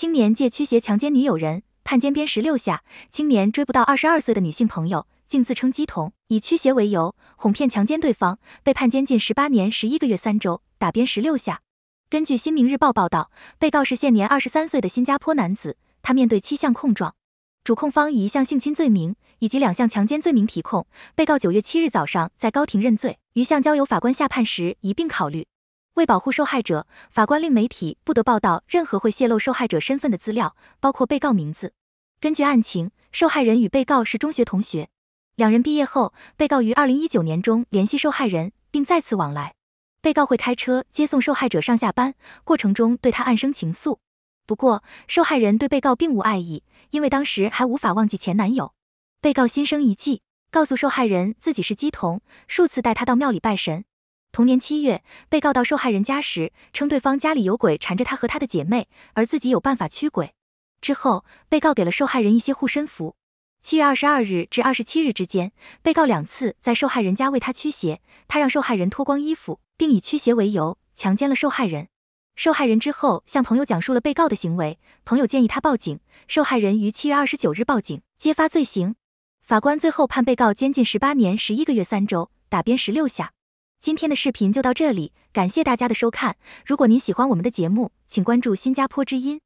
青年借驱邪强奸女友，人判监鞭十六下。青年追不到二十二岁的女性朋友，竟自称乩童，以驱邪为由哄骗强奸对方，被判监禁十八年十一个月三周，打鞭十六下。根据《新明日报》报道，被告是现年二十三岁的新加坡男子，他面对七项控状，主控方以一项性侵罪名以及两项强奸罪名提控。被告九月七日早上在高庭认罪，余项交由法官下判时一并考虑。为保护受害者，法官令媒体不得报道任何会泄露受害者身份的资料，包括被告名字。根据案情，受害人与被告是中学同学，两人毕业后，被告于二零一九年中联系受害人，并再次往来。被告会开车接送受害者上下班，过程中对他暗生情愫。不过，受害人对被告并无爱意，因为当时还无法忘记前男友。被告心生一计，告诉受害人自己是姬童，数次带他到庙里拜神。同年七月，被告到受害人家时，称对方家里有鬼缠着他和他的姐妹，而自己有办法驱鬼。之后，被告给了受害人一些护身符。七月二十二日至二十七日之间，被告两次在受害人家为他驱邪，他让受害人脱光衣服，并以驱邪为由强奸了受害人。受害人之后向朋友讲述了被告的行为，朋友建议他报警。受害人于七月二十九日报警揭发罪行。法官最后判被告监禁十八年十一个月三周，打鞭十六下。今天的视频就到这里，感谢大家的收看。如果您喜欢我们的节目，请关注“新加坡之音”。